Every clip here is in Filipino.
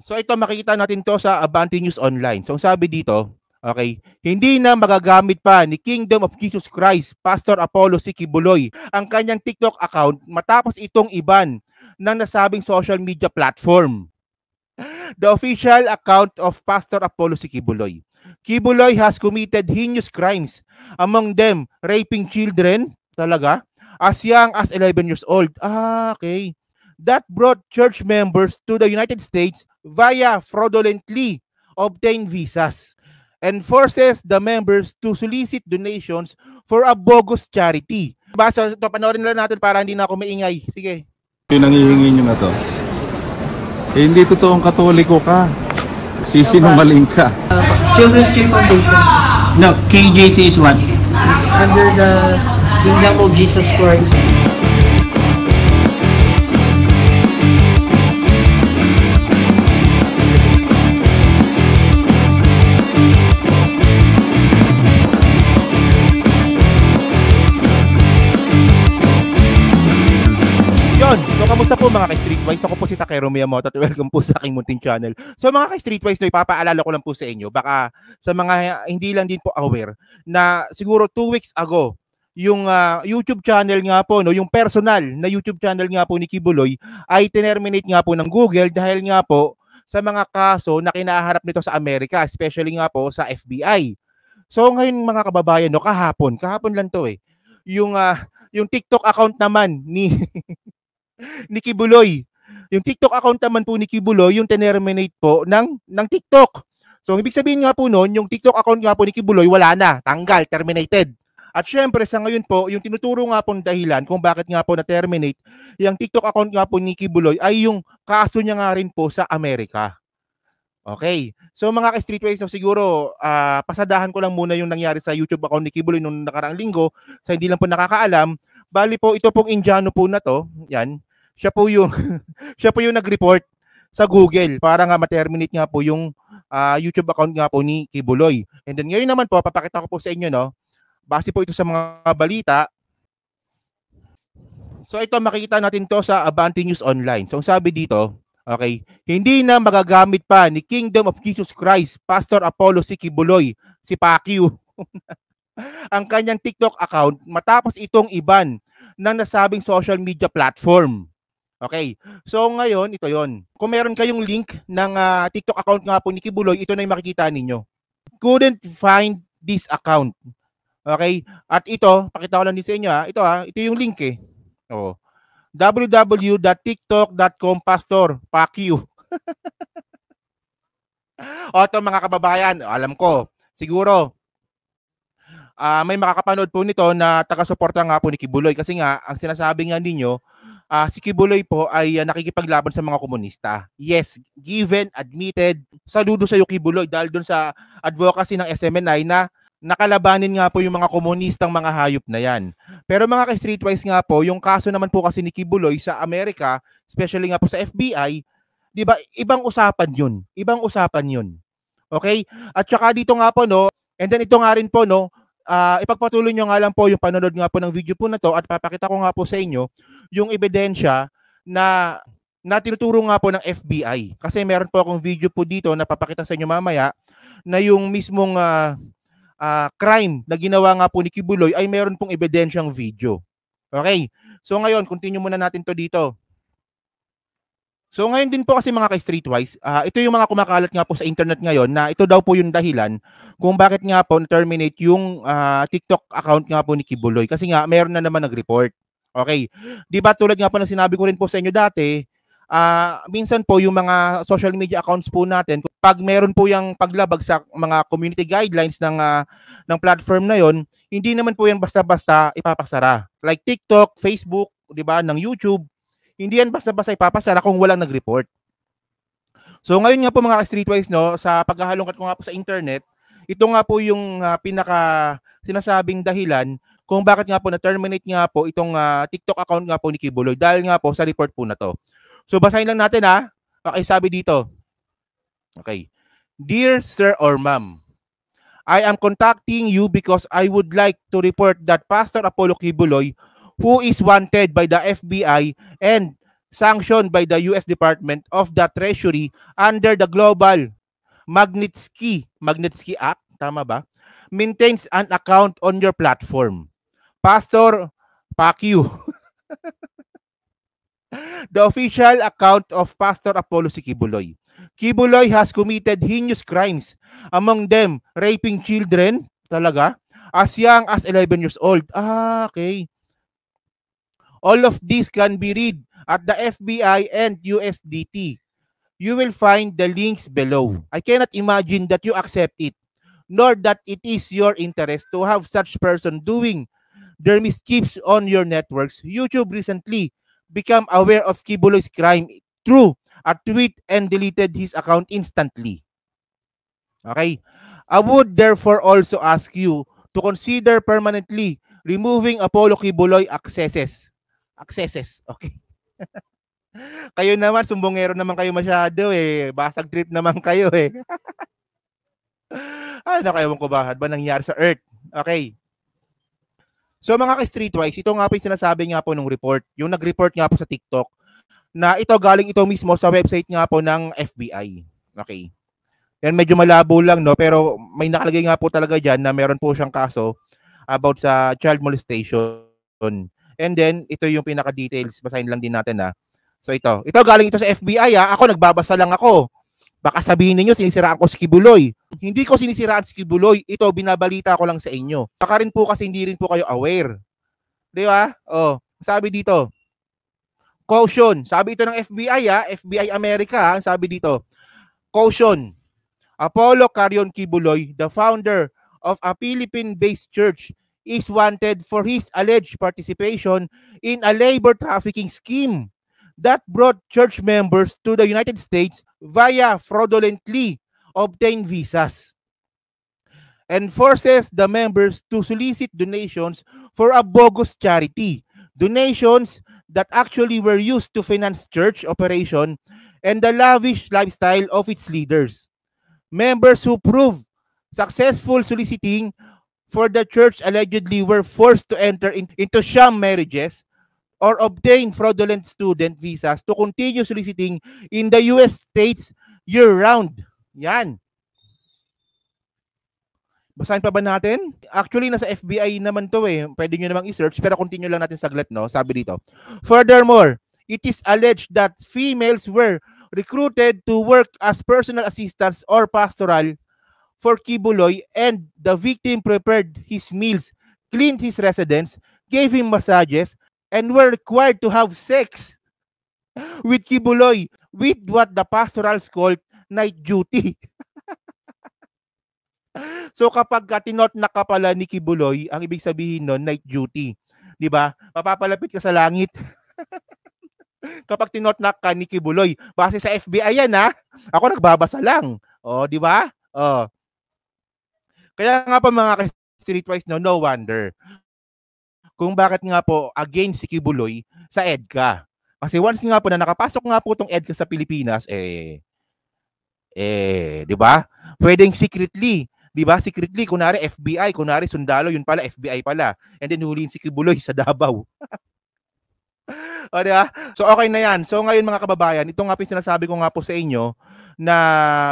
So ito makikita natin to sa Avanti News Online. So sabi dito, Okay? Hindi na magagamit pa ni Kingdom of Jesus Christ, Pastor Apollo si Kibuloy, ang kanyang TikTok account matapos itong iban ng nasabing social media platform. The official account of Pastor Apollo si Kibuloy. Kibuloy has committed heinous crimes, among them raping children, talaga, as young as 11 years old. Ah, okay that brought church members to the United States via fraudulently obtained visas and forces the members to solicit donations for a bogus charity. Basta diba? ito, panoorin lang natin para hindi na ako maingay. Sige. Pinangihingi nyo na to. Eh, hindi totoong katoliko ka. Sisinungaling ka. Uh, Children's Church Foundation. No, KJC is what? It's under the Kingdom of Jesus Christ. Ayun! So, kamusta po mga ka-streetwise? Ako po si Takero Miyamoto at welcome po sa aking munting channel. So, mga ka-streetwise, no, ipapaalala ko lang po sa inyo, baka sa mga hindi lang din po aware, na siguro two weeks ago, yung uh, YouTube channel nga po, no, yung personal na YouTube channel nga po ni Kibuloy, ay terminate nga po ng Google dahil nga po sa mga kaso na kinaharap nito sa Amerika, especially nga po sa FBI. So, ngayon mga kababayan, no, kahapon, kahapon lang to eh, yung, uh, yung TikTok account naman ni ni Kibuloy. Yung TikTok account naman po ni Kibuloy, yung terminate po ng, ng TikTok. So, ibig sabihin nga po noon, yung TikTok account nga po ni Kibuloy, wala na. Tanggal, terminated. At syempre, sa ngayon po, yung tinuturo nga po dahilan kung bakit nga po na-terminate, yung TikTok account nga po ni Kibuloy ay yung kaso niya nga rin po sa Amerika. Okay. So mga ka-streetways, so siguro uh, pasadahan ko lang muna yung nangyari sa YouTube account ni Kibuloy nung nakaraang linggo sa hindi lang po nakakaalam. Bali po, ito pong Indiano po na to, yan, siya po yung siya po yung nag-report sa Google para nga ma-terminate nga po yung uh, YouTube account nga po ni Kibuloy. And then ngayon naman po, papakita ko po sa inyo, no? Base po ito sa mga balita. So ito, makikita natin to sa Abante News Online. So sabi dito, okay, hindi na magagamit pa ni Kingdom of Jesus Christ, Pastor Apollo si Kibuloy, si Pacquiao. ang kanyang TikTok account matapos itong iban ng nasabing social media platform. Okay. So ngayon, ito yon. Kung meron kayong link ng uh, TikTok account nga po ni Kibuloy, ito na yung makikita ninyo. Couldn't find this account. Okay? At ito, pakita ko lang din sa inyo ha. Ah. Ito ha, ah. ito yung link eh. Oo. www.tiktok.com pastor. Fuck you. o ito mga kababayan, alam ko, siguro, uh, may makakapanood po nito na taga-suporta nga po ni Kibuloy. Kasi nga, ang sinasabi nga ninyo, uh, si Kibuloy po ay uh, nakikipaglaban sa mga komunista. Yes, given, admitted, saludo sa iyo Kibuloy dahil doon sa advocacy ng SMNI na nakalabanin nga po yung mga komunistang mga hayop na yan. Pero mga ka-streetwise nga po, yung kaso naman po kasi ni Kibuloy sa Amerika, especially nga po sa FBI, di ba, ibang usapan yun. Ibang usapan yun. Okay? At saka dito nga po, no, and then ito nga rin po, no, Uh, ipagpatuloy nyo nga lang po yung panonood nga po ng video po na to at papakita ko nga po sa inyo yung ebidensya na na tinuturo nga po ng FBI. Kasi meron po akong video po dito na papakita sa inyo mamaya na yung mismong uh, uh, crime na ginawa nga po ni Kibuloy ay meron pong ebidensyang video. Okay? So ngayon, continue muna natin to dito. So ngayon din po kasi mga ka-streetwise, uh, ito yung mga kumakalat nga po sa internet ngayon na ito daw po yung dahilan kung bakit nga po na terminate yung uh, TikTok account nga po ni Kibuloy kasi nga meron na naman nag-report. Okay. 'Di ba tulad nga po na sinabi ko rin po sa inyo dati, uh, minsan po yung mga social media accounts po natin pag meron po yung paglabag sa mga community guidelines ng uh, ng platform na yon, hindi naman po yan basta-basta ipapasara. Like TikTok, Facebook, 'di ba, ng YouTube, hindi yan basta-basta ipapasara kung walang nag-report. So ngayon nga po mga streetwise no, sa paghahalongkat ko nga po sa internet, ito nga po yung uh, pinaka sinasabing dahilan kung bakit nga po na-terminate nga po itong uh, TikTok account nga po ni Kibuloy dahil nga po sa report po na to. So basahin lang natin ha. Ah. Okay, sabi dito. Okay. Dear sir or ma'am, I am contacting you because I would like to report that Pastor Apollo Kibuloy who is wanted by the FBI and sanctioned by the US Department of the Treasury under the Global Magnitsky Magnitsky Act, tama ba? Maintains an account on your platform. Pastor Pacquiao. the official account of Pastor Apollo si Kibuloy. Kibuloy has committed heinous crimes, among them raping children, talaga, as young as 11 years old. Ah, okay. All of this can be read at the FBI and USDT. You will find the links below. I cannot imagine that you accept it, nor that it is your interest to have such person doing their mischiefs on your networks. YouTube recently became aware of Kibuloy's crime through a tweet and deleted his account instantly. Okay? I would therefore also ask you to consider permanently removing Apollo Kibuloy accesses accesses. Okay. kayo naman, sumbongero naman kayo masyado eh. Basag trip naman kayo eh. ano kayo ko ba? Ano ba nangyari sa Earth? Okay. So mga ka-streetwise, ito nga po yung sinasabi nga po ng report. Yung nag-report nga po sa TikTok na ito galing ito mismo sa website nga po ng FBI. Okay. Yan medyo malabo lang no pero may nakalagay nga po talaga diyan na meron po siyang kaso about sa child molestation. And then, ito yung pinaka-details. Basahin lang din natin ha. So ito. Ito galing ito sa FBI ha. Ako nagbabasa lang ako. Baka sabihin niyo sinisiraan ko si Kibuloy. Hindi ko sinisiraan si Kibuloy. Ito, binabalita ko lang sa inyo. Baka rin po kasi hindi rin po kayo aware. Di ba? Oh, sabi dito. Caution. Sabi ito ng FBI ha. FBI America ha. Sabi dito. Caution. Apollo Carion Kibuloy, the founder of a Philippine-based church is wanted for his alleged participation in a labor trafficking scheme that brought church members to the United States via fraudulently obtained visas and forces the members to solicit donations for a bogus charity. Donations that actually were used to finance church operation and the lavish lifestyle of its leaders. Members who prove successful soliciting for the church allegedly were forced to enter in, into sham marriages or obtain fraudulent student visas to continue soliciting in the US states year-round. Yan. Basahin pa ba natin? Actually, nasa FBI naman to eh. Pwede nyo namang i-search, pero continue lang natin saglit, no? Sabi dito. Furthermore, it is alleged that females were recruited to work as personal assistants or pastoral for Kibuloy and the victim prepared his meals, cleaned his residence, gave him massages, and were required to have sex with Kibuloy with what the pastorals call night duty. so kapag tinot na kapala ni Kibuloy, ang ibig sabihin nun, night duty. Di ba? Mapapalapit ka sa langit. kapag tinot na ka ni Kibuloy, base sa FBI yan ha. Ako nagbabasa lang. O, oh, di ba? Oh. Kaya nga po mga ka-streetwise, no, no wonder kung bakit nga po against si Kibuloy sa EDCA. Kasi once nga po na nakapasok nga po tong EDCA sa Pilipinas, eh, eh, di ba? Pwedeng secretly, di ba? Secretly, kunari FBI, kunari sundalo, yun pala, FBI pala. And then huliin si Kibuloy sa Davao. o, di ba? So, okay na yan. So, ngayon mga kababayan, ito nga po sinasabi ko nga po sa inyo, na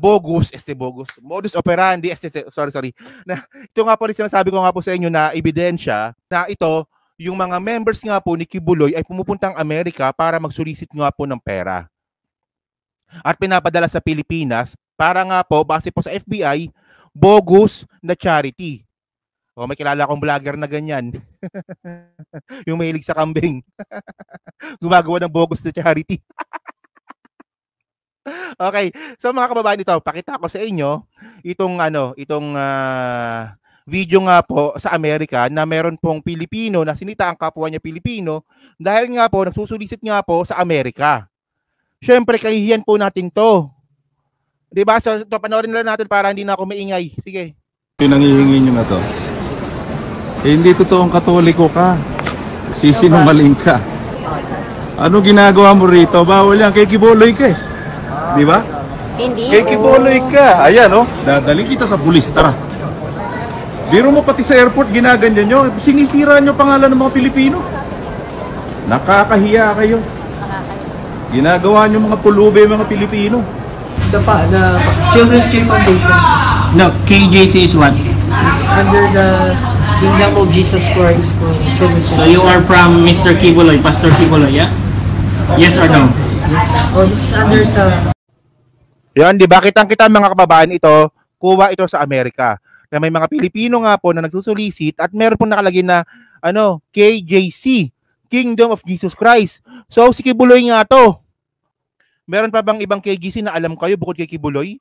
bogus, este bogus, modus operandi, este, sorry, sorry. Na, ito nga po rin sinasabi ko nga po sa inyo na ebidensya na ito, yung mga members nga po ni Kibuloy ay pumupuntang Amerika para magsulisit nga po ng pera. At pinapadala sa Pilipinas para nga po, base po sa FBI, bogus na charity. O, oh, may kilala akong vlogger na ganyan. yung mahilig sa kambing. Gumagawa ng bogus na charity. Okay. So mga kababayan ito, pakita ko sa inyo itong ano, itong uh, video nga po sa Amerika na meron pong Pilipino na sinita ang kapwa niya Pilipino dahil nga po nagsusulisit nga po sa Amerika. Syempre kahihiyan po natin 'to. 'Di ba? So to panoorin na natin para hindi na ako maingay. Sige. Pinangihingi niyo na 'to. Eh, hindi totoong katoliko ka. Sisinungaling ka. Ano ginagawa mo rito? Bawal yan. Kikibuloy ka eh. Di ba? Hindi. Kay Kiboloy ka. Ayan, oh. Dadaling kita sa pulis. Tara. Biro mo pati sa airport, ginaganyan nyo. Sinisira nyo pangalan ng mga Pilipino. Nakakahiya kayo. Ginagawa nyo mga pulube mga Pilipino. The, pa, the Children's Tree Foundation. No, KJC is what? It's under the Kingdom of Jesus Christ for Children's So you are from Mr. Kiboloy, Pastor Kiboloy, yeah? Yes or no? Yes. Oh, is under sa... Yan, di ba? Kitang-kita mga kababayan ito, kuha ito sa Amerika. Na may mga Pilipino nga po na nagsusulisit at meron pong nakalagay na ano, KJC, Kingdom of Jesus Christ. So si Kibuloy nga to. Meron pa bang ibang KJC na alam kayo bukod kay Kibuloy?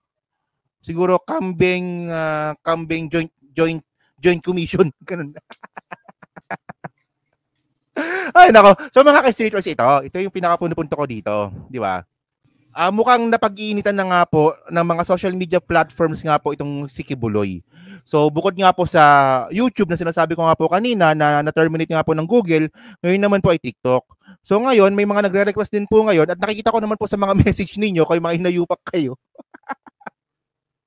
Siguro Kambing uh, Kambing Joint Joint Joint Commission ganun. Ay nako. So mga ka-streeters ito, ito yung pinakapunupunto ko dito, di ba? Uh, mukhang napag-iinitan na nga po ng mga social media platforms nga po itong si Kibuloy. So bukod nga po sa YouTube na sinasabi ko nga po kanina na na-terminate nga po ng Google, ngayon naman po ay TikTok. So ngayon may mga nagre-request din po ngayon at nakikita ko naman po sa mga message ninyo kayo mga hinayupak kayo.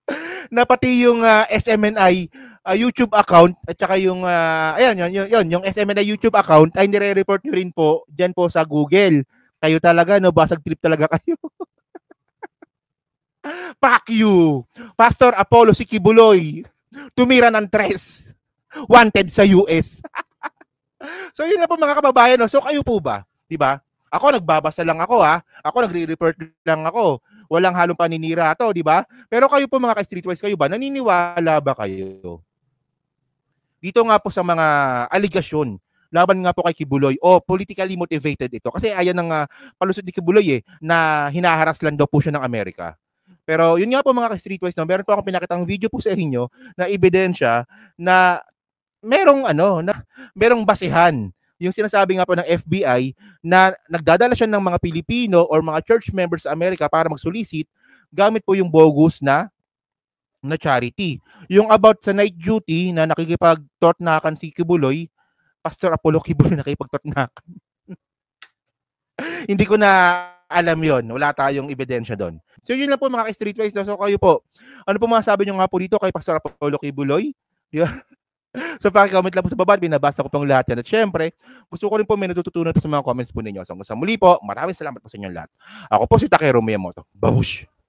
na pati yung uh, ah, SMNI uh, ah, YouTube account at saka yung uh, ayan yun, yun, yun yung SMNI YouTube account ay nire-report nyo rin po diyan po sa Google. Kayo talaga, no? Basag trip talaga kayo. Fuck you! Pastor Apollo si Kibuloy. Tumira ng tres. Wanted sa US. so yun na po mga kababayan. No? So kayo po ba? Di ba? Ako nagbabasa lang ako ha. Ah. Ako nagre-report lang ako. Walang halong paninira to, di ba? Pero kayo po mga ka-streetwise, kayo ba? Naniniwala ba kayo? Dito nga po sa mga aligasyon laban nga po kay Kibuloy o oh, politically motivated ito kasi ayan ng uh, ah, palusot ni Kibuloy eh na hinaharas lang daw po siya ng Amerika. Pero yun nga po mga ka-streetwise, no, meron po akong pinakitang video po sa inyo na ebidensya na merong ano, na, merong basihan yung sinasabi nga po ng FBI na nagdadala siya ng mga Pilipino or mga church members sa Amerika para magsulisit gamit po yung bogus na na charity. Yung about sa night duty na nakikipag-tort na kan si Kibuloy, Pastor Apollo Kibuloy nakipagtatnak. Hindi ko na alam yon Wala tayong ebidensya doon. So yun lang po mga streetwise So kayo po, ano po masabi nyo nga po dito kay Pastor Apollo Kibuloy? Di ba? so pakicomment lang po sa baba, binabasa ko pong lahat yan. At syempre, gusto ko rin po may natututunan po sa mga comments po ninyo. So sa muli po, maraming salamat po sa inyong lahat. Ako po si Takeru Miyamoto. Babush!